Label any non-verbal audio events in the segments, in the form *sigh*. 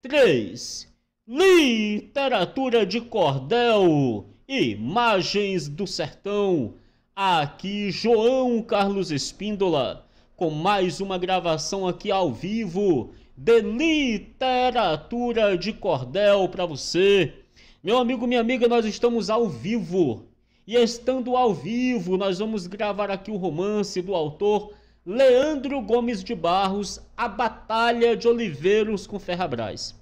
3. Literatura de cordel, imagens do sertão. Aqui João Carlos Espíndola com mais uma gravação aqui ao vivo de literatura de cordel para você. Meu amigo, minha amiga, nós estamos ao vivo. E estando ao vivo, nós vamos gravar aqui o romance do autor Leandro Gomes de Barros, a Batalha de Oliveiros com Ferrabras.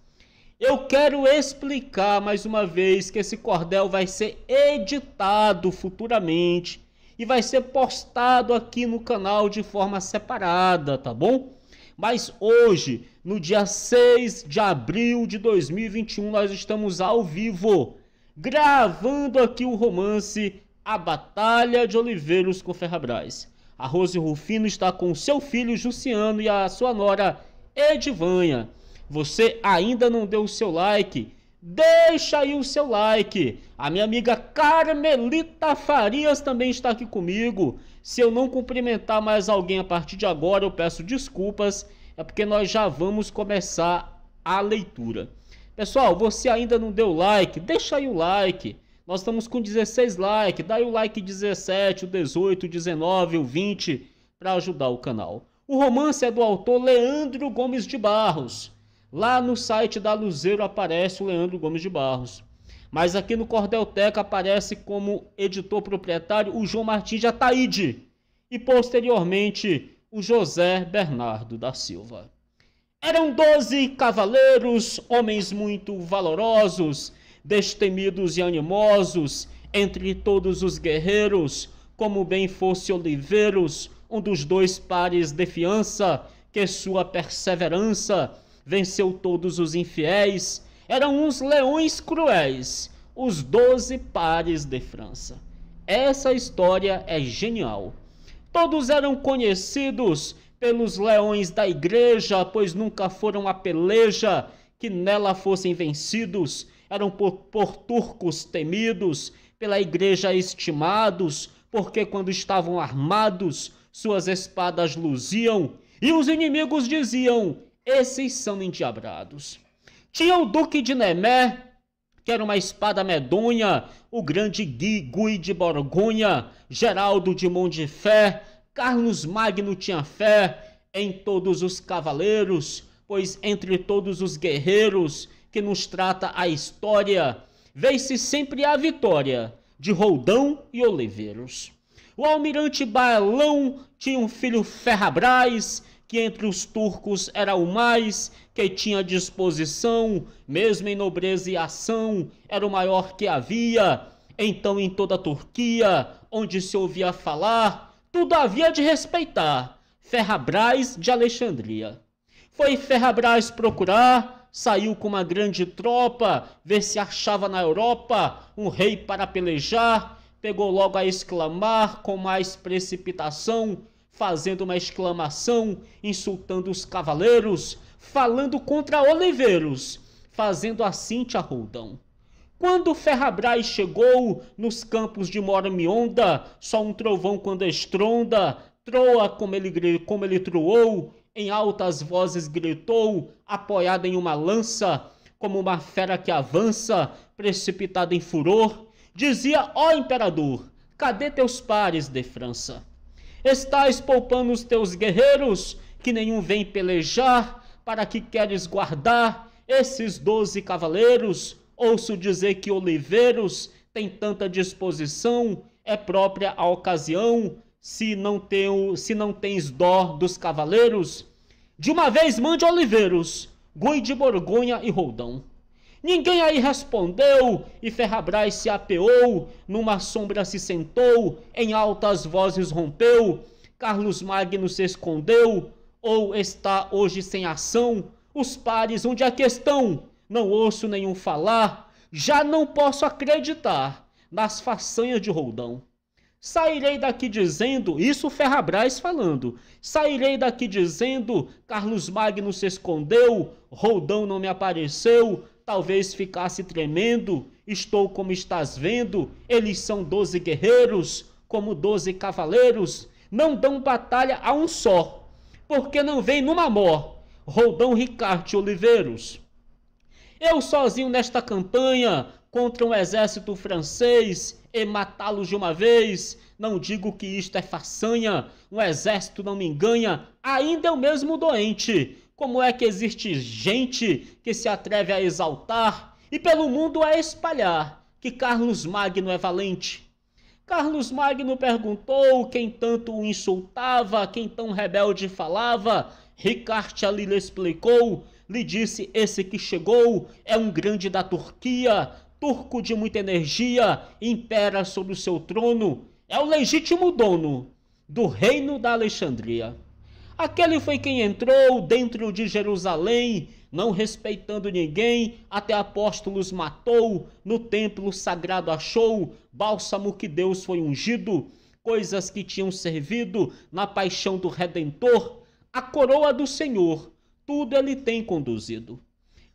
Eu quero explicar mais uma vez que esse cordel vai ser editado futuramente e vai ser postado aqui no canal de forma separada, tá bom? Mas hoje, no dia 6 de abril de 2021, nós estamos ao vivo gravando aqui o romance A Batalha de Oliveiros com Ferrabras. A Rose Rufino está com seu filho Juciano e a sua nora Edivanha. Você ainda não deu o seu like? Deixa aí o seu like. A minha amiga Carmelita Farias também está aqui comigo. Se eu não cumprimentar mais alguém a partir de agora, eu peço desculpas. É porque nós já vamos começar a leitura. Pessoal, você ainda não deu like? Deixa aí o like. Nós estamos com 16 likes, dá o like 17, o 18, o 19, o 20 para ajudar o canal. O romance é do autor Leandro Gomes de Barros. Lá no site da Luzeiro aparece o Leandro Gomes de Barros. Mas aqui no Cordelteca aparece como editor proprietário o João Martins de Ataíde e posteriormente o José Bernardo da Silva. Eram doze cavaleiros, homens muito valorosos, destemidos e animosos, entre todos os guerreiros, como bem fosse Oliveiros, um dos dois pares de fiança, que sua perseverança venceu todos os infiéis, eram uns leões cruéis, os doze pares de França. Essa história é genial. Todos eram conhecidos pelos leões da igreja, pois nunca foram a peleja que nela fossem vencidos, eram por, por turcos temidos, pela igreja estimados, porque quando estavam armados, suas espadas luziam, e os inimigos diziam: Esses são endiabrados. Tinha o duque de Nemé, que era uma espada medonha, o grande Gui, Gui de Borgonha, Geraldo de Fé, Carlos Magno tinha fé em todos os cavaleiros, pois entre todos os guerreiros que nos trata a história, vence sempre a vitória de Roldão e Oliveiros. O almirante Balão tinha um filho Ferrabrás que entre os turcos era o mais, que tinha disposição, mesmo em nobreza e ação, era o maior que havia. Então, em toda a Turquia, onde se ouvia falar, tudo havia de respeitar. Ferrabrás de Alexandria. Foi Ferrabrás procurar saiu com uma grande tropa, ver se achava na Europa um rei para pelejar, pegou logo a exclamar com mais precipitação, fazendo uma exclamação, insultando os cavaleiros, falando contra Oliveiros, fazendo assim te arroldam. Quando Ferrabras chegou nos campos de Mormionda, só um trovão quando estronda, troa como ele, como ele troou em altas vozes gritou, apoiada em uma lança, como uma fera que avança, precipitada em furor, dizia: Ó oh, imperador, cadê teus pares de França? Estás poupando os teus guerreiros, que nenhum vem pelejar, para que queres guardar esses doze cavaleiros? Ouço dizer que Oliveiros tem tanta disposição, é própria a ocasião, se não, tenho, se não tens dó dos cavaleiros, de uma vez mande Oliveiros, Gui de Borgonha e Roldão. Ninguém aí respondeu, e Ferrabrás se apeou, numa sombra se sentou, em altas vozes rompeu, Carlos Magno se escondeu, ou está hoje sem ação, os pares onde é que estão? Não ouço nenhum falar, já não posso acreditar nas façanhas de Roldão. Sairei daqui dizendo, isso Ferrabras falando, sairei daqui dizendo, Carlos Magno se escondeu, Roldão não me apareceu, talvez ficasse tremendo, estou como estás vendo, eles são doze guerreiros, como doze cavaleiros, não dão batalha a um só, porque não vem numa mó, Roldão Ricarte Oliveiros. Eu sozinho nesta campanha, contra um exército francês, e matá-los de uma vez. Não digo que isto é façanha, um exército não me engana ainda eu é mesmo doente. Como é que existe gente que se atreve a exaltar e pelo mundo a espalhar que Carlos Magno é valente? Carlos Magno perguntou quem tanto o insultava, quem tão rebelde falava. Ricarte ali lhe explicou, lhe disse: Esse que chegou é um grande da Turquia, turco de muita energia, impera sobre o seu trono, é o legítimo dono do reino da Alexandria. Aquele foi quem entrou dentro de Jerusalém, não respeitando ninguém, até apóstolos matou, no templo sagrado achou, bálsamo que Deus foi ungido, coisas que tinham servido na paixão do Redentor, a coroa do Senhor, tudo ele tem conduzido.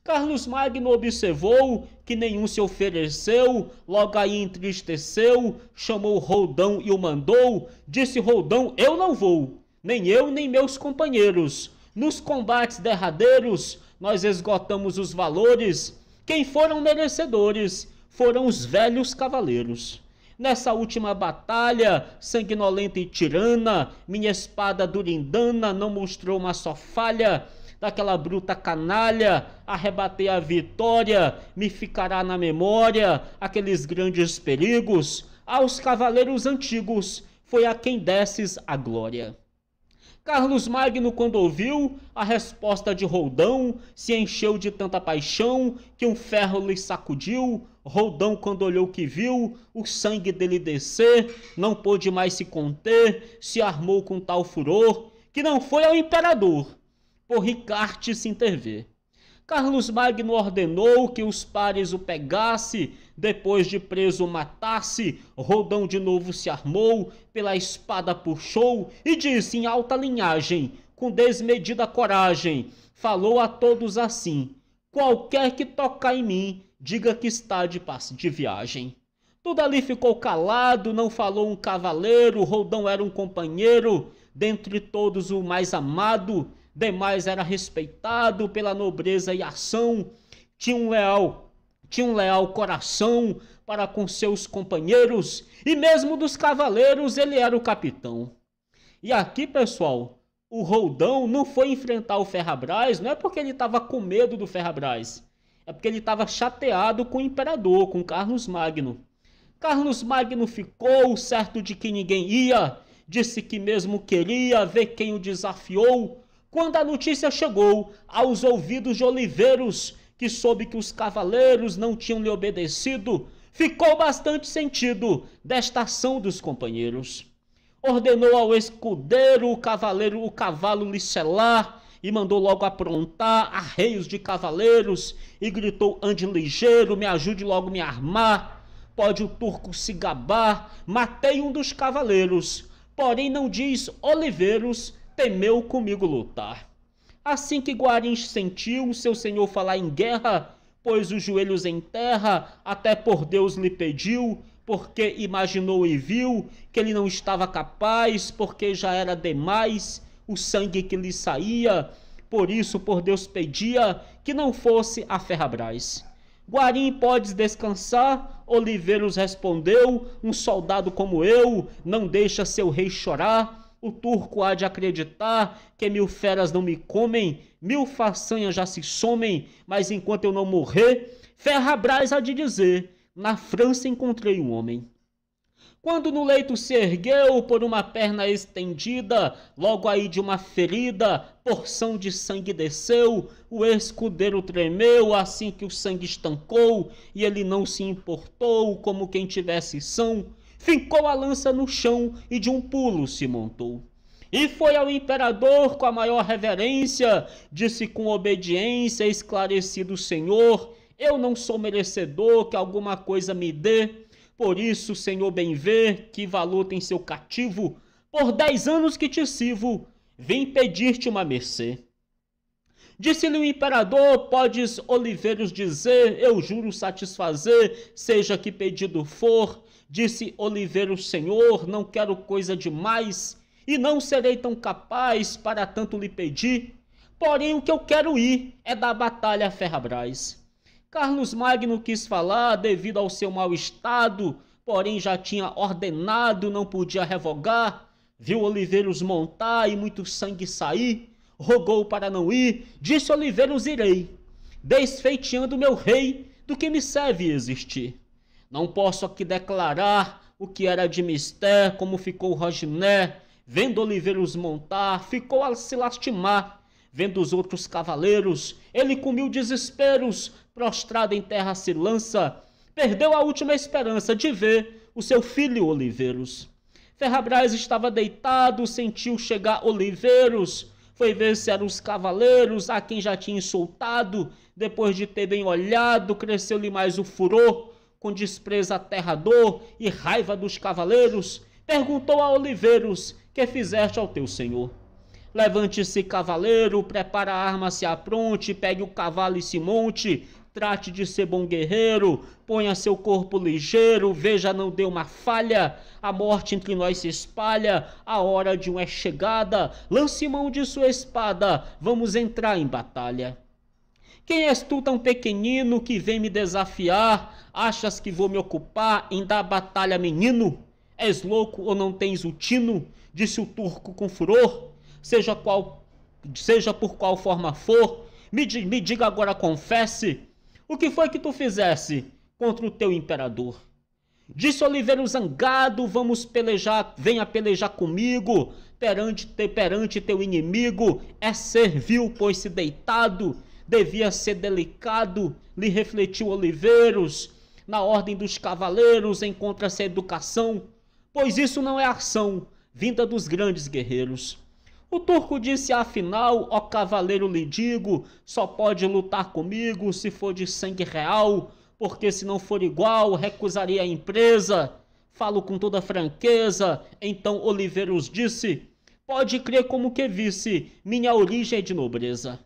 Carlos Magno observou que nenhum se ofereceu, logo aí entristeceu, chamou Roldão e o mandou, disse Roldão: Eu não vou, nem eu nem meus companheiros. Nos combates derradeiros, nós esgotamos os valores. Quem foram merecedores foram os velhos cavaleiros. Nessa última batalha, sanguinolenta e tirana, minha espada durindana não mostrou uma só falha daquela bruta canalha, arrebatei a vitória, me ficará na memória aqueles grandes perigos, aos cavaleiros antigos foi a quem desces a glória. Carlos Magno, quando ouviu a resposta de Roldão, se encheu de tanta paixão que um ferro lhe sacudiu. Roldão, quando olhou que viu o sangue dele descer, não pôde mais se conter, se armou com tal furor que não foi ao imperador, por Ricarte se intervir. Carlos Magno ordenou que os pares o pegasse, depois de preso matasse, Rodão de novo se armou, pela espada puxou e disse em alta linhagem, com desmedida coragem, falou a todos assim: Qualquer que tocar em mim, diga que está de, de viagem. Tudo ali ficou calado, não falou um cavaleiro, Rodão era um companheiro, dentre todos o mais amado, demais era respeitado pela nobreza e ação, tinha um leal tinha um leal coração para com seus companheiros e mesmo dos cavaleiros ele era o capitão. E aqui, pessoal, o Roldão não foi enfrentar o Ferrabras, não é porque ele estava com medo do Ferrabras, é porque ele estava chateado com o imperador, com Carlos Magno. Carlos Magno ficou certo de que ninguém ia, disse que mesmo queria ver quem o desafiou, quando a notícia chegou aos ouvidos de Oliveiros, que soube que os cavaleiros não tinham lhe obedecido, ficou bastante sentido desta ação dos companheiros. Ordenou ao escudeiro o cavaleiro o cavalo lhe selar e mandou logo aprontar arreios de cavaleiros e gritou: Ande ligeiro, me ajude logo me armar. Pode o turco se gabar, matei um dos cavaleiros. Porém, não diz Oliveiros temeu comigo lutar. Assim que Guarins sentiu seu senhor falar em guerra, pôs os joelhos em terra, até por Deus lhe pediu, porque imaginou e viu que ele não estava capaz, porque já era demais o sangue que lhe saía. Por isso, por Deus pedia que não fosse a Ferrabrás. Guarim, podes descansar? Oliveiros respondeu: Um soldado como eu não deixa seu rei chorar o turco há de acreditar que mil feras não me comem, mil façanhas já se somem, mas enquanto eu não morrer, Braz há de dizer, na França encontrei um homem. Quando no leito se ergueu por uma perna estendida, logo aí de uma ferida, porção de sangue desceu, o escudeiro tremeu assim que o sangue estancou, e ele não se importou como quem tivesse são, Ficou a lança no chão e de um pulo se montou. E foi ao imperador com a maior reverência, disse com obediência, esclarecido Senhor: Eu não sou merecedor que alguma coisa me dê. Por isso, Senhor, bem vê que valor tem seu cativo. Por dez anos que te sirvo, vim pedir-te uma mercê. Disse-lhe o imperador: Podes, oliveiros, dizer, eu juro satisfazer, seja que pedido for. Disse Oliveira o Senhor: Não quero coisa demais, e não serei tão capaz para tanto lhe pedir. Porém, o que eu quero ir é da batalha Ferrabras. Carlos Magno quis falar devido ao seu mau estado, porém já tinha ordenado, não podia revogar. Viu Oliveiros montar e muito sangue sair, rogou para não ir, disse Oliveiros irei, desfeiteando meu rei, do que me serve existir. Não posso aqui declarar o que era de mistério, como ficou Roginé, vendo Oliveiros montar, ficou a se lastimar. Vendo os outros cavaleiros, ele com mil desesperos, prostrado em terra se lança, perdeu a última esperança de ver o seu filho Oliveiros. Ferrabras estava deitado, sentiu chegar Oliveiros, foi ver se eram os cavaleiros a quem já tinha insultado, depois de ter bem olhado, cresceu-lhe mais o furor, com desprezo aterrador e raiva dos cavaleiros, perguntou a Oliveiros: Que fizeste ao teu senhor? Levante-se, cavaleiro, prepara a arma, se apronte, pegue o cavalo e se monte, trate de ser bom guerreiro, ponha seu corpo ligeiro, veja não deu uma falha, a morte entre nós se espalha, a hora de um é chegada, lance mão de sua espada, vamos entrar em batalha. Quem és tu tão pequenino que vem me desafiar? Achas que vou me ocupar em dar batalha, menino? És louco ou não tens o tino? Disse o turco com furor. Seja qual, seja por qual forma for, me, me diga agora, confesse, o que foi que tu fizesse contra o teu imperador? Disse Oliveira zangado: Vamos pelejar, venha pelejar comigo, perante, perante teu inimigo, é servil, pois se deitado devia ser delicado, lhe refletiu Oliveiros, na ordem dos cavaleiros encontra-se a educação, pois isso não é ação, vinda dos grandes guerreiros. O turco disse afinal, ó cavaleiro lhe digo, só pode lutar comigo se for de sangue real, porque se não for igual, recusaria a empresa. Falo com toda franqueza, então Oliveiros disse, pode crer como que visse, minha origem é de nobreza.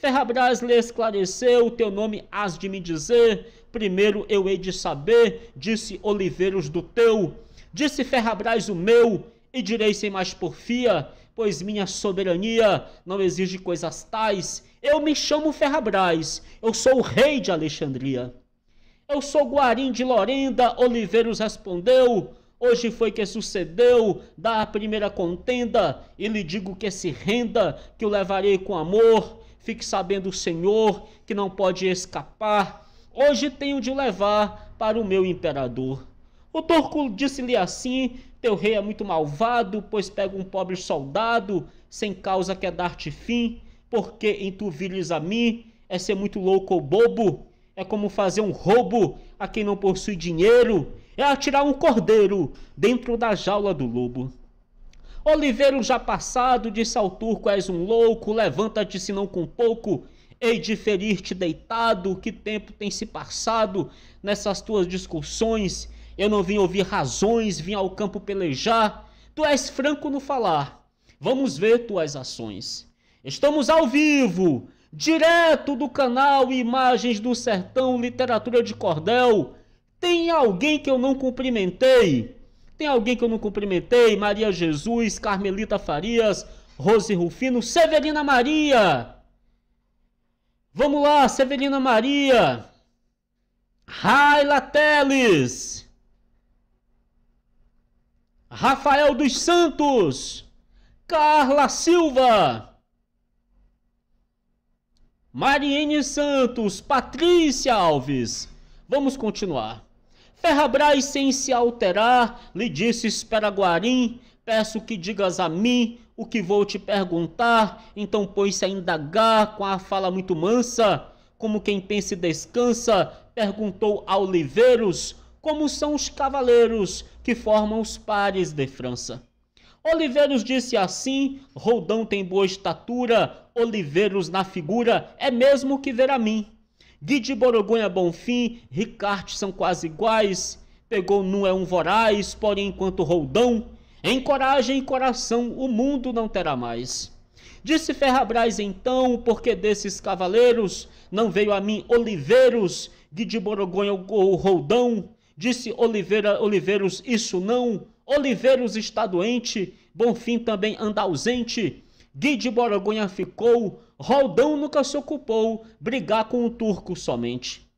Ferrabras lhe esclareceu, teu nome has de me dizer, primeiro eu hei de saber, disse Oliveiros do teu. Disse Ferrabras o meu, e direi sem mais porfia, pois minha soberania não exige coisas tais. Eu me chamo Ferrabras, eu sou o rei de Alexandria. Eu sou Guarim de Lorenda, Oliveiros respondeu. Hoje foi que sucedeu da primeira contenda, e lhe digo que se renda, que o levarei com amor Fique sabendo o Senhor que não pode escapar. Hoje tenho de levar para o meu imperador. O turco disse-lhe assim: Teu rei é muito malvado, pois pega um pobre soldado, sem causa quer dar-te fim, porque em tu vires a mim, é ser muito louco ou bobo, é como fazer um roubo a quem não possui dinheiro, é atirar um cordeiro dentro da jaula do lobo. Oliveiro já passado, disse ao turco: És um louco, levanta-te se não com pouco. Ei de ferir-te deitado, que tempo tem se passado nessas tuas discussões? Eu não vim ouvir razões, vim ao campo pelejar. Tu és franco no falar, vamos ver tuas ações. Estamos ao vivo, direto do canal Imagens do Sertão Literatura de Cordel. Tem alguém que eu não cumprimentei? Tem alguém que eu não cumprimentei? Maria Jesus, Carmelita Farias, Rose Rufino, Severina Maria. Vamos lá, Severina Maria. Raila Teles. Rafael dos Santos. Carla Silva. Mariene Santos, Patrícia Alves. Vamos continuar. Ferrabrás sem se alterar, lhe disse: Espera, Guarim, peço que digas a mim o que vou te perguntar. Então pôs-se a indagar com a fala muito mansa, como quem pensa e descansa. Perguntou a Oliveiros: Como são os cavaleiros que formam os pares de França? Oliveiros disse assim: Roldão tem boa estatura, Oliveiros na figura, é mesmo que ver a mim. Didi Borogonha Bonfim, Ricarte são quase iguais. Pegou num é um voraz, porém enquanto roldão. Em coragem e coração o mundo não terá mais. Disse Ferrabras então, porque desses cavaleiros não veio a mim Oliveiros, Didi Borogonha ou Roldão. Disse Oliveira, Oliveiros, isso não. Oliveiros está doente, Bonfim também anda ausente. Guide Borogonha ficou, Roldão nunca se ocupou brigar com o turco somente.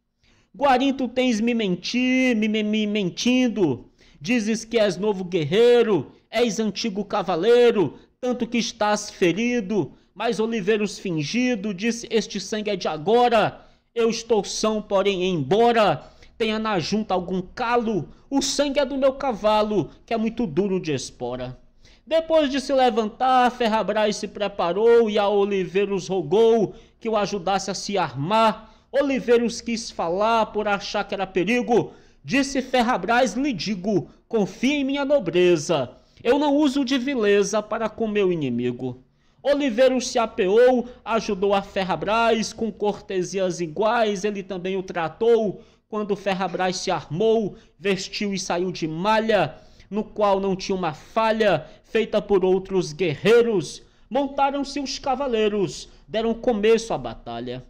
Guarim, tu tens me mentir, me, me, me mentindo. Dizes que és novo guerreiro, és antigo cavaleiro, tanto que estás ferido. Mas Oliveiros fingido, disse este sangue é de agora. Eu estou são, porém, embora. Tenha na junta algum calo, o sangue é do meu cavalo, que é muito duro de espora. Depois de se levantar, Ferrabras se preparou e a Oliveiros rogou que o ajudasse a se armar. Oliveiros quis falar por achar que era perigo. Disse Ferrabras: lhe digo, confie em minha nobreza. Eu não uso de vileza para com meu inimigo. Oliveiros se apeou, ajudou a Ferrabras com cortesias iguais, ele também o tratou. Quando Ferrabras se armou, vestiu e saiu de malha no qual não tinha uma falha, feita por outros guerreiros, montaram-se os cavaleiros, deram começo à batalha.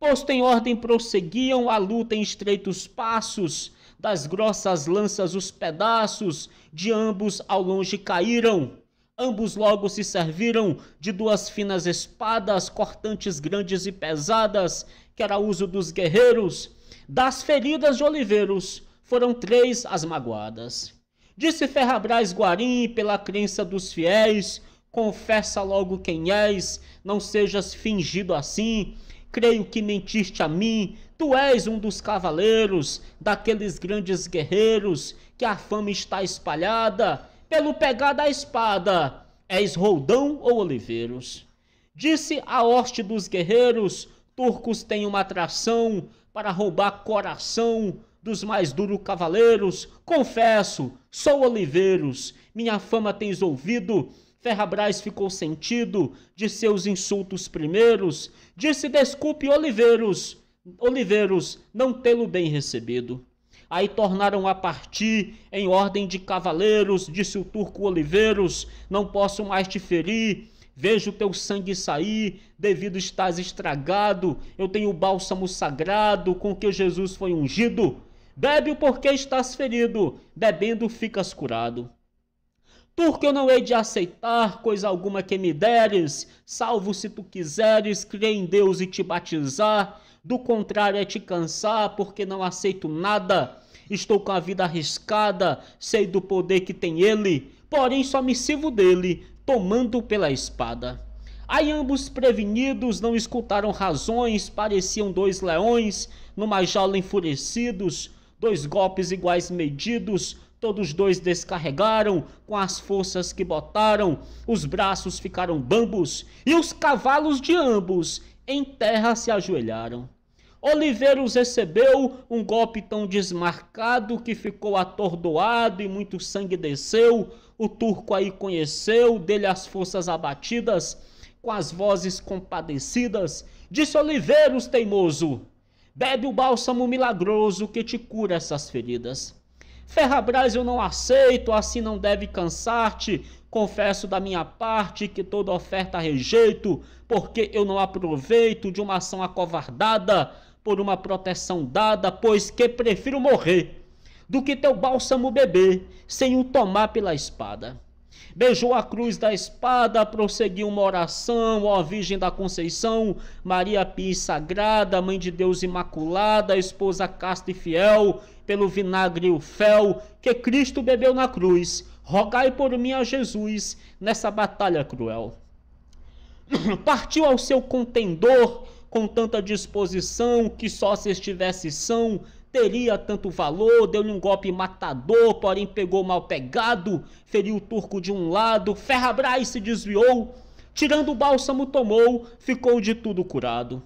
Posto em ordem, prosseguiam a luta em estreitos passos, das grossas lanças os pedaços, de ambos ao longe caíram. Ambos logo se serviram de duas finas espadas, cortantes grandes e pesadas, que era uso dos guerreiros. Das feridas de oliveiros, foram três as magoadas. Disse Ferrabras Guarim, pela crença dos fiéis, confessa logo quem és, não sejas fingido assim. Creio que mentiste a mim, tu és um dos cavaleiros, daqueles grandes guerreiros, que a fama está espalhada, pelo pegar da espada, és Roldão ou Oliveiros? Disse a hoste dos guerreiros, turcos têm uma atração para roubar coração, dos mais duros cavaleiros, confesso, sou Oliveiros, minha fama tens ouvido, Ferrabras ficou sentido de seus insultos primeiros, disse desculpe Oliveiros, Oliveiros, não tê-lo bem recebido. Aí tornaram a partir em ordem de cavaleiros, disse o turco Oliveiros, não posso mais te ferir. Vejo teu sangue sair, devido estás estragado. Eu tenho o bálsamo sagrado com que Jesus foi ungido. Bebe porque estás ferido, bebendo ficas curado. Porque eu não hei de aceitar coisa alguma que me deres, salvo se tu quiseres crer em Deus e te batizar, do contrário é te cansar, porque não aceito nada. Estou com a vida arriscada, sei do poder que tem ele, porém só me sirvo dele, tomando pela espada. Aí ambos prevenidos não escutaram razões, pareciam dois leões, numa jaula enfurecidos, Dois golpes iguais medidos, todos dois descarregaram com as forças que botaram, os braços ficaram bambos e os cavalos de ambos em terra se ajoelharam. Oliveiros recebeu um golpe tão desmarcado que ficou atordoado e muito sangue desceu. O turco aí conheceu, dele as forças abatidas, com as vozes compadecidas. Disse Oliveiros teimoso: Bebe o bálsamo milagroso que te cura essas feridas. Ferrabras eu não aceito, assim não deve cansar-te. Confesso da minha parte que toda oferta rejeito, porque eu não aproveito de uma ação acovardada por uma proteção dada, pois que prefiro morrer do que teu bálsamo beber sem o tomar pela espada. Beijou a cruz da espada, prosseguiu uma oração, ó Virgem da Conceição, Maria Pia Sagrada, Mãe de Deus Imaculada, esposa casta e fiel, pelo vinagre e o fel, que Cristo bebeu na cruz, rogai por mim a Jesus nessa batalha cruel. *coughs* Partiu ao seu contendor com tanta disposição que só se estivesse são teria tanto valor, deu-lhe um golpe matador, porém pegou mal pegado, feriu o turco de um lado, Ferrabras se desviou, tirando o bálsamo tomou, ficou de tudo curado.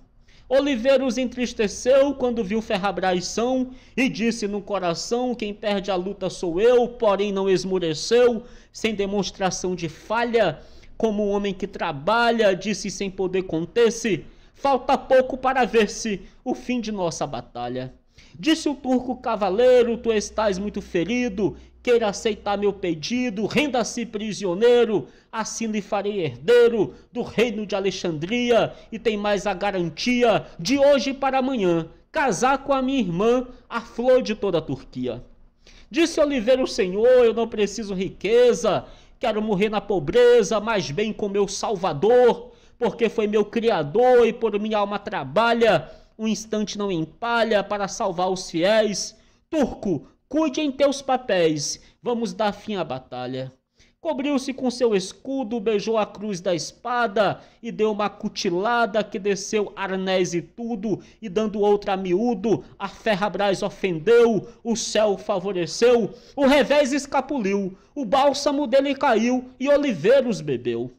Oliveiros entristeceu quando viu Ferrabras são e disse no coração: Quem perde a luta sou eu, porém não esmoreceu sem demonstração de falha, como um homem que trabalha, disse sem poder conter-se. Falta pouco para ver-se o fim de nossa batalha. Disse o turco cavaleiro: Tu estás muito ferido, queira aceitar meu pedido, renda-se prisioneiro, assim lhe farei herdeiro do reino de Alexandria, e tem mais a garantia de hoje para amanhã, casar com a minha irmã, a flor de toda a Turquia. Disse Oliveira o Senhor: Eu não preciso riqueza, quero morrer na pobreza, mas bem com meu Salvador, porque foi meu Criador e por minha alma trabalha um instante não empalha para salvar os fiéis. Turco, cuide em teus papéis, vamos dar fim à batalha. Cobriu-se com seu escudo, beijou a cruz da espada e deu uma cutilada que desceu arnés e tudo, e dando outra a miúdo, a Ferrabras ofendeu, o céu favoreceu, o revés escapuliu, o bálsamo dele caiu e Oliveiros bebeu.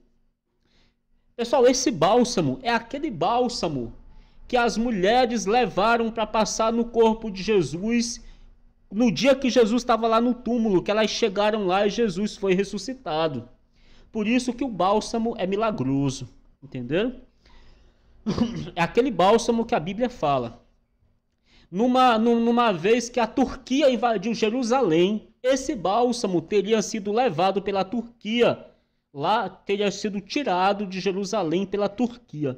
Pessoal, esse bálsamo é aquele bálsamo que as mulheres levaram para passar no corpo de Jesus no dia que Jesus estava lá no túmulo, que elas chegaram lá e Jesus foi ressuscitado. Por isso que o bálsamo é milagroso, entenderam? *coughs* É aquele bálsamo que a Bíblia fala. Numa, numa vez que a Turquia invadiu Jerusalém, esse bálsamo teria sido levado pela Turquia, lá teria sido tirado de Jerusalém pela Turquia.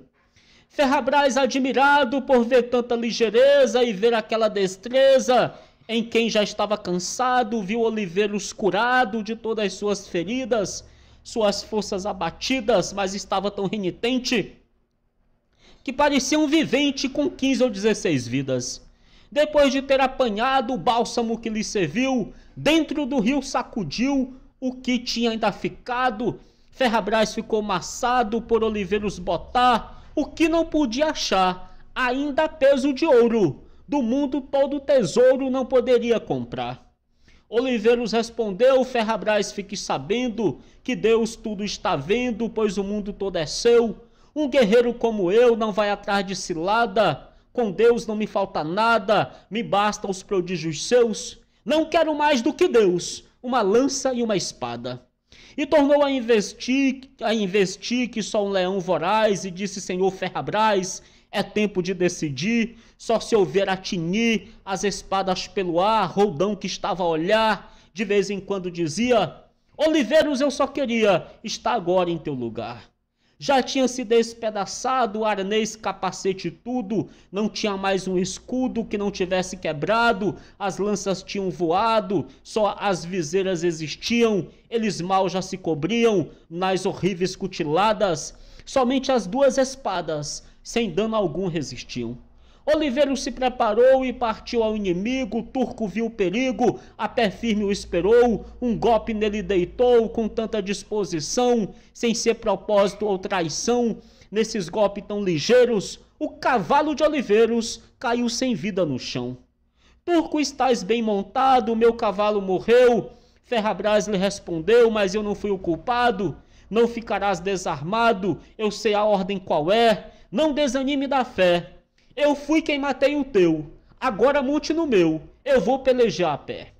Ferrabras admirado por ver tanta ligeireza e ver aquela destreza, em quem já estava cansado, viu Oliveiros curado de todas as suas feridas, suas forças abatidas, mas estava tão renitente que parecia um vivente com 15 ou 16 vidas. Depois de ter apanhado o bálsamo que lhe serviu, dentro do rio sacudiu o que tinha ainda ficado. Ferrabras ficou maçado por Oliveiros botar o que não podia achar, ainda peso de ouro. Do mundo todo tesouro não poderia comprar. Oliveiros respondeu: Ferrabras, fique sabendo que Deus tudo está vendo, pois o mundo todo é seu. Um guerreiro como eu não vai atrás de cilada. Com Deus não me falta nada, me basta os prodígios seus. Não quero mais do que Deus, uma lança e uma espada. E tornou a investir, a investir que só um leão voraz, e disse Senhor Ferrabras, é tempo de decidir, só se houver a as espadas pelo ar, roldão que estava a olhar, de vez em quando dizia, Oliveiros eu só queria, está agora em teu lugar. Já tinha se despedaçado, arnês, capacete, tudo. Não tinha mais um escudo que não tivesse quebrado. As lanças tinham voado, só as viseiras existiam. Eles mal já se cobriam nas horríveis cutiladas. Somente as duas espadas, sem dano algum, resistiam. Oliveira se preparou e partiu ao inimigo, Turco viu o perigo, a pé firme o esperou, um golpe nele deitou com tanta disposição, sem ser propósito ou traição, nesses golpes tão ligeiros, o cavalo de Oliveiros caiu sem vida no chão. Turco, estás bem montado, meu cavalo morreu. Ferrabras lhe respondeu, mas eu não fui o culpado. Não ficarás desarmado, eu sei a ordem qual é. Não desanime da fé, eu fui quem matei o teu. Agora monte no meu. Eu vou pelejar a pé.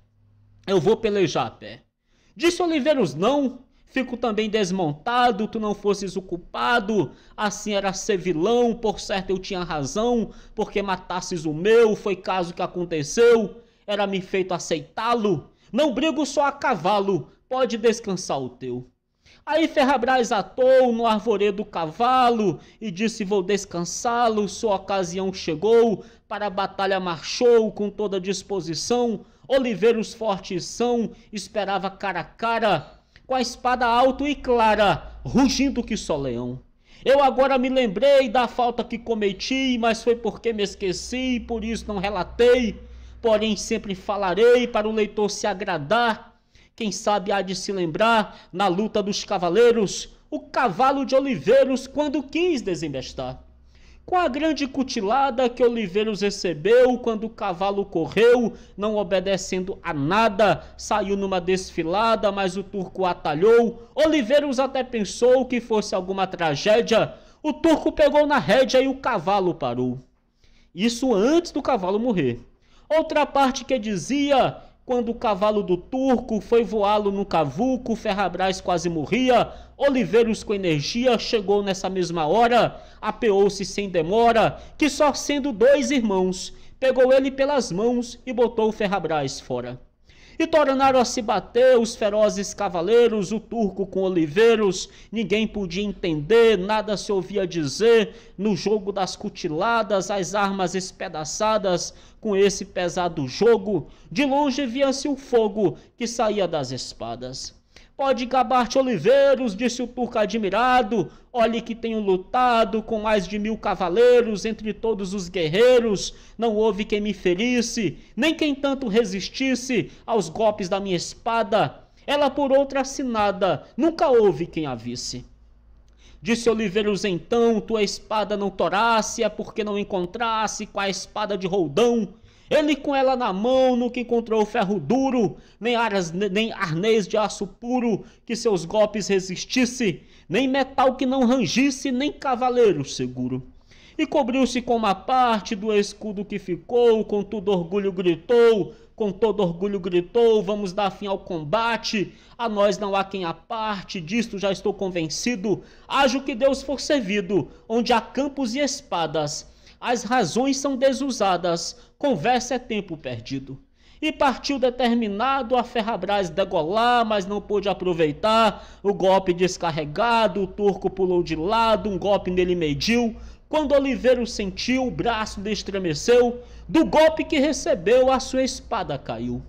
Eu vou pelejar a pé. Disse Oliveiros não. Fico também desmontado, tu não fosses o culpado, assim era ser vilão, por certo eu tinha razão, porque matasses o meu, foi caso que aconteceu, era-me feito aceitá-lo. Não brigo só a cavalo, pode descansar o teu. Aí Ferrabras atou no arvoredo cavalo e disse: Vou descansá-lo, sua ocasião chegou, para a batalha marchou com toda disposição. Oliveiros fortes são, esperava cara a cara, com a espada alto e clara, rugindo que só leão. Eu agora me lembrei da falta que cometi, mas foi porque me esqueci, por isso não relatei. Porém, sempre falarei para o leitor se agradar quem sabe há de se lembrar, na luta dos cavaleiros, o cavalo de Oliveiros quando quis desembestar. Com a grande cutilada que Oliveiros recebeu quando o cavalo correu, não obedecendo a nada, saiu numa desfilada, mas o turco atalhou. Oliveiros até pensou que fosse alguma tragédia. O turco pegou na rédea e o cavalo parou. Isso antes do cavalo morrer. Outra parte que dizia: quando o cavalo do turco foi voá-lo no cavuco, Ferrabras quase morria, Oliveiros com energia chegou nessa mesma hora, apeou-se sem demora, que só sendo dois irmãos, pegou ele pelas mãos e botou Ferrabras fora. E tornaram a se bater os ferozes cavaleiros, o turco com oliveiros, ninguém podia entender, nada se ouvia dizer, no jogo das cutiladas, as armas espedaçadas, com esse pesado jogo, de longe via-se o fogo que saía das espadas. Pode gabar-te, Oliveiros, disse o turco admirado. Olhe que tenho lutado com mais de mil cavaleiros, entre todos os guerreiros. Não houve quem me ferisse, nem quem tanto resistisse aos golpes da minha espada. Ela por outra assinada, nunca houve quem a visse. Disse Oliveiros então: Tua espada não torasse, é porque não encontrasse com a espada de Roldão ele com ela na mão nunca encontrou ferro duro, nem, aras, nem arnês de aço puro que seus golpes resistisse, nem metal que não rangisse, nem cavaleiro seguro. E cobriu-se com uma parte do escudo que ficou, com todo orgulho gritou, com todo orgulho gritou: Vamos dar fim ao combate. A nós não há quem a parte disto já estou convencido. Ajo que Deus for servido, onde há campos e espadas as razões são desusadas, conversa é tempo perdido. E partiu determinado a Ferrabras degolar, mas não pôde aproveitar. O golpe descarregado, o turco pulou de lado, um golpe nele mediu. Quando o sentiu, o braço estremeceu. Do golpe que recebeu, a sua espada caiu.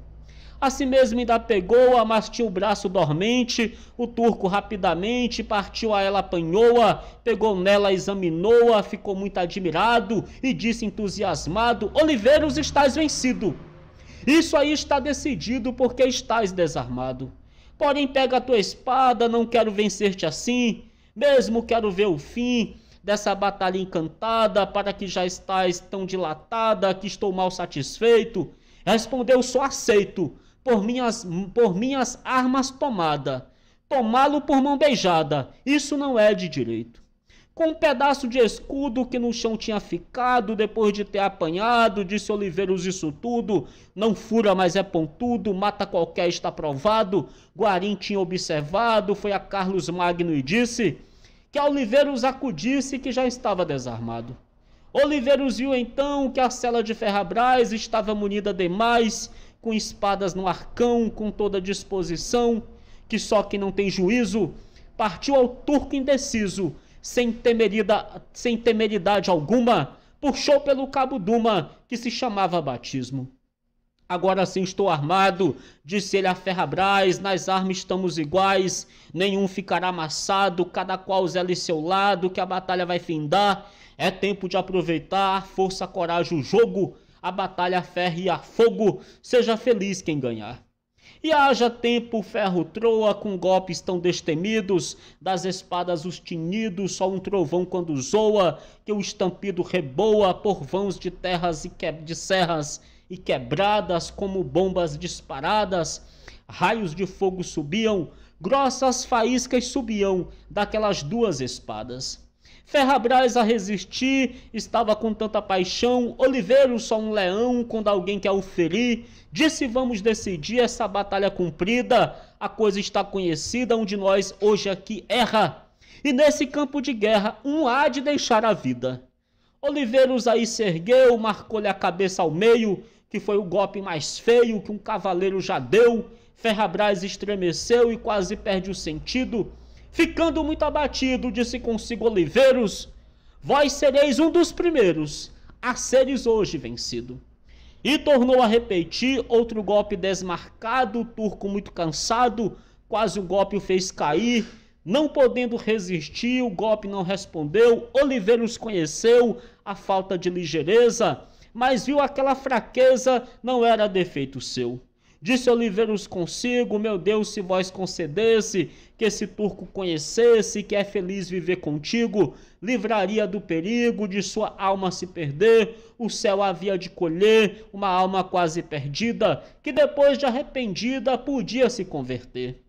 Assim mesmo ainda pegou-a, mas tinha o braço dormente. O turco rapidamente partiu a ela, apanhou-a, pegou nela, examinou-a, ficou muito admirado e disse entusiasmado: Oliveiros, estás vencido. Isso aí está decidido porque estás desarmado. Porém, pega a tua espada, não quero vencer-te assim. Mesmo quero ver o fim dessa batalha encantada, para que já estás tão dilatada que estou mal satisfeito. Respondeu: Só aceito por minhas, por minhas armas tomada, tomá-lo por mão beijada, isso não é de direito. Com um pedaço de escudo que no chão tinha ficado, depois de ter apanhado, disse Oliveiros isso tudo, não fura, mas é pontudo, mata qualquer, está provado. Guarim tinha observado, foi a Carlos Magno e disse que Oliveiros acudisse que já estava desarmado. Oliveiros viu então que a cela de Ferrabrás estava munida demais com espadas no arcão, com toda disposição, que só que não tem juízo, partiu ao turco indeciso, sem, temerida, sem temeridade alguma, puxou pelo cabo Duma, que se chamava batismo. Agora sim estou armado, disse ele a ferrabrás, nas armas estamos iguais, nenhum ficará amassado, cada qual zela em seu lado, que a batalha vai findar, é tempo de aproveitar, força, coragem, o jogo, a batalha ferre a fogo, seja feliz quem ganhar. E haja tempo, ferro troa, com golpes tão destemidos, das espadas os tinidos, só um trovão quando zoa, que o estampido reboa por vãos de terras e que... de serras e quebradas como bombas disparadas, raios de fogo subiam, grossas faíscas subiam daquelas duas espadas. Ferrabras a resistir, estava com tanta paixão, Oliveiro só um leão quando alguém quer o ferir. Disse vamos decidir essa batalha cumprida, a coisa está conhecida, um de nós hoje aqui erra. E nesse campo de guerra, um há de deixar a vida. Oliveiros aí se ergueu, marcou-lhe a cabeça ao meio, que foi o golpe mais feio que um cavaleiro já deu. Ferrabras estremeceu e quase perde o sentido. Ficando muito abatido, disse consigo Oliveiros: Vós sereis um dos primeiros a seres hoje vencido. E tornou a repetir outro golpe desmarcado, o turco muito cansado, quase o golpe o fez cair. Não podendo resistir, o golpe não respondeu. Oliveiros conheceu a falta de ligeireza, mas viu aquela fraqueza não era defeito seu. Disse Oliveiros consigo: Meu Deus, se vós concedesse que esse turco conhecesse, que é feliz viver contigo, livraria do perigo, de sua alma se perder, o céu havia de colher, uma alma quase perdida, que depois de arrependida podia se converter.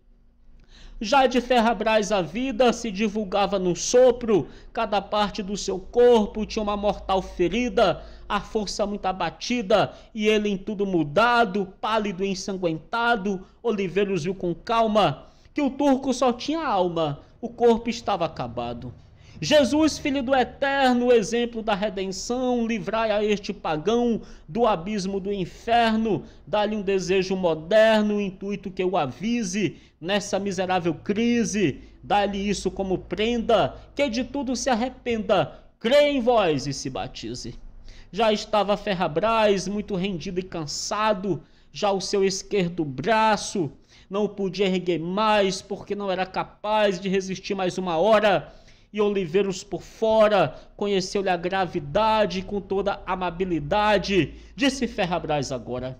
Já de Ferrabras a vida se divulgava no sopro, cada parte do seu corpo tinha uma mortal ferida, a força muito abatida, e ele em tudo mudado, pálido e ensanguentado, os viu com calma que o turco só tinha alma, o corpo estava acabado. Jesus, filho do eterno, exemplo da redenção, livrai a este pagão do abismo do inferno, dá-lhe um desejo moderno, um intuito que o avise nessa miserável crise, dá-lhe isso como prenda, que de tudo se arrependa, crê em vós e se batize. Já estava Ferrabras muito rendido e cansado, já o seu esquerdo braço não podia erguer mais porque não era capaz de resistir mais uma hora. E Oliveiros por fora conheceu-lhe a gravidade com toda a amabilidade. Disse Ferrabrás agora.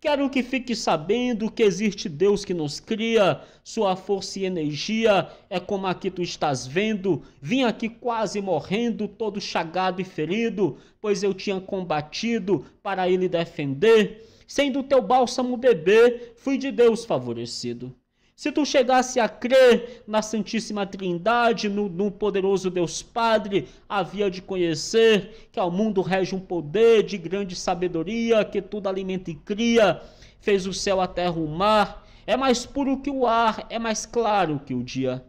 Quero que fique sabendo que existe Deus que nos cria, sua força e energia é como aqui tu estás vendo. Vim aqui quase morrendo, todo chagado e ferido, pois eu tinha combatido para ele defender. Sendo teu bálsamo beber, fui de Deus favorecido. Se tu chegasse a crer na Santíssima Trindade, no, no, poderoso Deus Padre, havia de conhecer que ao mundo rege um poder de grande sabedoria, que tudo alimenta e cria, fez o céu, a terra, o mar, é mais puro que o ar, é mais claro que o dia.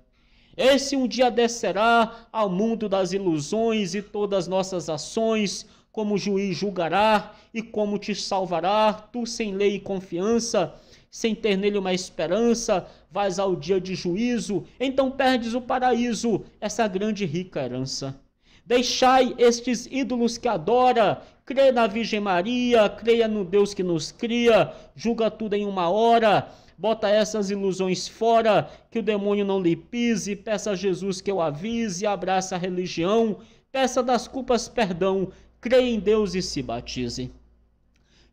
Esse um dia descerá ao mundo das ilusões e todas nossas ações, como o juiz julgará e como te salvará, tu sem lei e confiança, sem ter nele uma esperança, vais ao dia de juízo, então perdes o paraíso, essa grande e rica herança. Deixai estes ídolos que adora, crê na Virgem Maria, creia no Deus que nos cria, julga tudo em uma hora, bota essas ilusões fora, que o demônio não lhe pise, peça a Jesus que eu avise, abraça a religião, peça das culpas perdão, creia em Deus e se batize.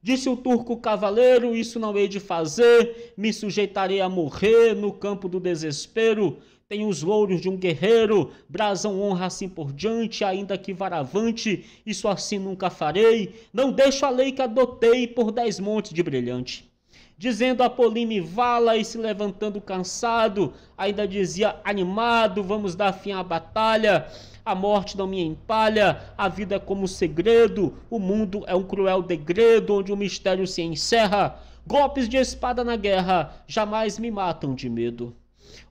Disse o turco cavaleiro: Isso não hei de fazer, me sujeitarei a morrer no campo do desespero. Tenho os louros de um guerreiro, brasão honra assim por diante, ainda que varavante, isso assim nunca farei. Não deixo a lei que adotei por dez montes de brilhante dizendo Apolline vala e se levantando cansado, ainda dizia animado, vamos dar fim à batalha. A morte não me empalha, a vida é como segredo, o mundo é um cruel degredo onde o mistério se encerra. Golpes de espada na guerra jamais me matam de medo.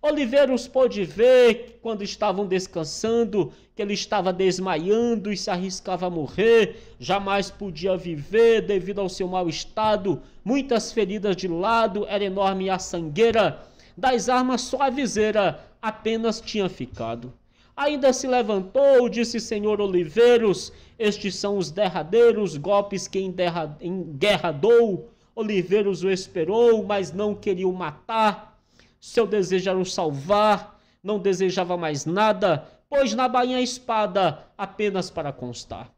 Oliveiros pôde ver que quando estavam descansando que ele estava desmaiando e se arriscava a morrer, jamais podia viver devido ao seu mau estado, muitas feridas de lado, era enorme a sangueira, das armas só a viseira apenas tinha ficado. Ainda se levantou, disse Senhor Oliveiros, estes são os derradeiros golpes que em, em guerra dou. Oliveiros o esperou, mas não queria o matar seu desejo era o salvar, não desejava mais nada, pois na bainha a espada apenas para constar.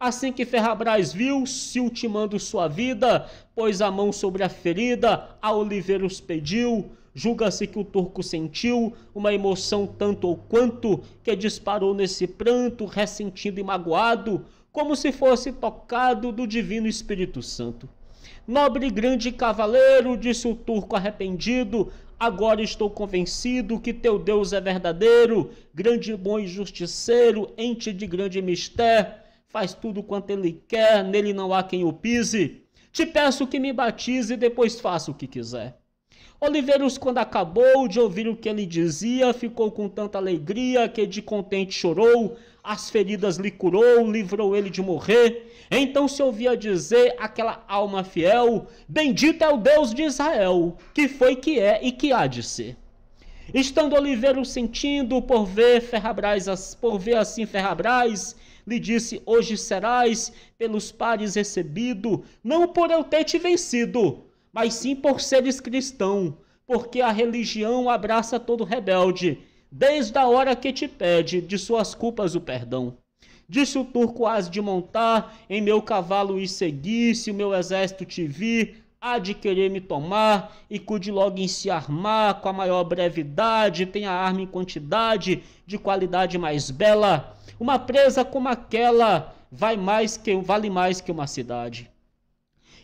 Assim que Ferrabras viu, se ultimando sua vida, pôs a mão sobre a ferida, a os pediu. Julga-se que o turco sentiu uma emoção tanto ou quanto que disparou nesse pranto, ressentido e magoado, como se fosse tocado do Divino Espírito Santo. Nobre grande cavaleiro, disse o turco arrependido, agora estou convencido que teu Deus é verdadeiro, grande bom e justiceiro, ente de grande mistério, faz tudo quanto ele quer, nele não há quem o pise. Te peço que me batize e depois faça o que quiser. Oliveiros, quando acabou de ouvir o que ele dizia, ficou com tanta alegria que de contente chorou, as feridas lhe curou, livrou ele de morrer. Então se ouvia dizer aquela alma fiel: Bendito é o Deus de Israel, que foi, que é e que há de ser. Estando Oliveira sentindo por ver Ferrabras, por ver assim Ferrabras, lhe disse: Hoje serás pelos pares recebido, não por eu ter te vencido, mas sim por seres cristão, porque a religião abraça todo rebelde desde a hora que te pede de suas culpas o perdão. Disse o turco: Hás de montar em meu cavalo e seguir, se o meu exército te vir, há de querer me tomar, e cuide logo em se armar com a maior brevidade, tenha arma em quantidade, de qualidade mais bela. Uma presa como aquela vai mais que vale mais que uma cidade.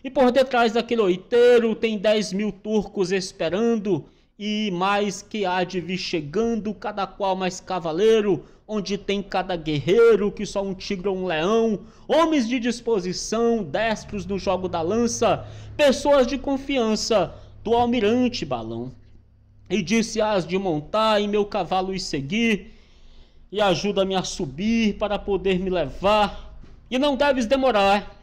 E por detrás daquele oiteiro tem dez mil turcos esperando, e mais que há de vir chegando, cada qual mais cavaleiro, onde tem cada guerreiro que só um tigre ou um leão, homens de disposição, destros no jogo da lança, pessoas de confiança do almirante Balão. E disse as de montar em meu cavalo e seguir, e ajuda-me a subir para poder me levar, e não deves demorar,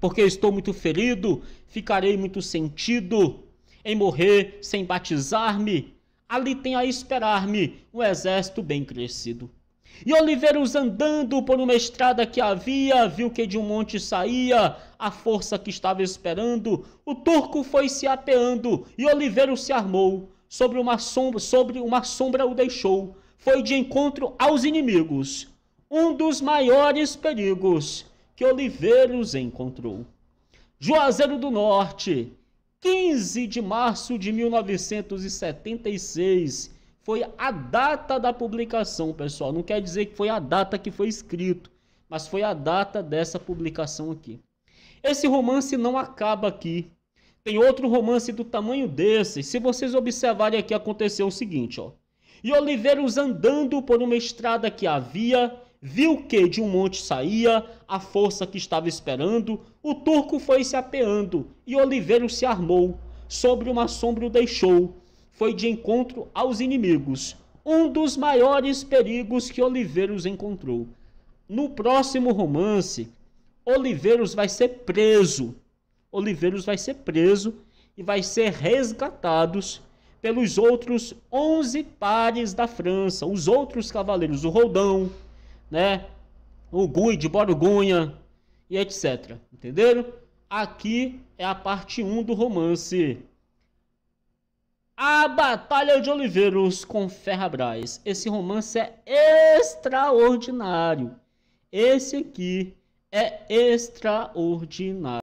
porque estou muito ferido, ficarei muito sentido em morrer sem batizar-me? Ali tem a esperar-me um exército bem crescido. E Oliveiros andando por uma estrada que havia, viu que de um monte saía a força que estava esperando. O turco foi se apeando e Oliveiro se armou. Sobre uma sombra, sobre uma sombra o deixou. Foi de encontro aos inimigos. Um dos maiores perigos que Oliveiros encontrou. Juazeiro do Norte, 15 de março de 1976 foi a data da publicação, pessoal. Não quer dizer que foi a data que foi escrito, mas foi a data dessa publicação aqui. Esse romance não acaba aqui. Tem outro romance do tamanho desse. Se vocês observarem aqui, aconteceu o seguinte, ó. E Oliveiros andando por uma estrada que havia viu que de um monte saía a força que estava esperando, o turco foi se apeando e Oliveiro se armou, sobre uma sombra o deixou, foi de encontro aos inimigos, um dos maiores perigos que Oliveiros encontrou. No próximo romance, Oliveiros vai ser preso. Oliveiros vai ser preso e vai ser resgatados pelos outros 11 pares da França, os outros cavaleiros, o Roldão, né? O Gui de Boro e etc. Entenderam? Aqui é a parte 1 do romance. A Batalha de Oliveiros com Ferrabras. Esse romance é extraordinário. Esse aqui é extraordinário.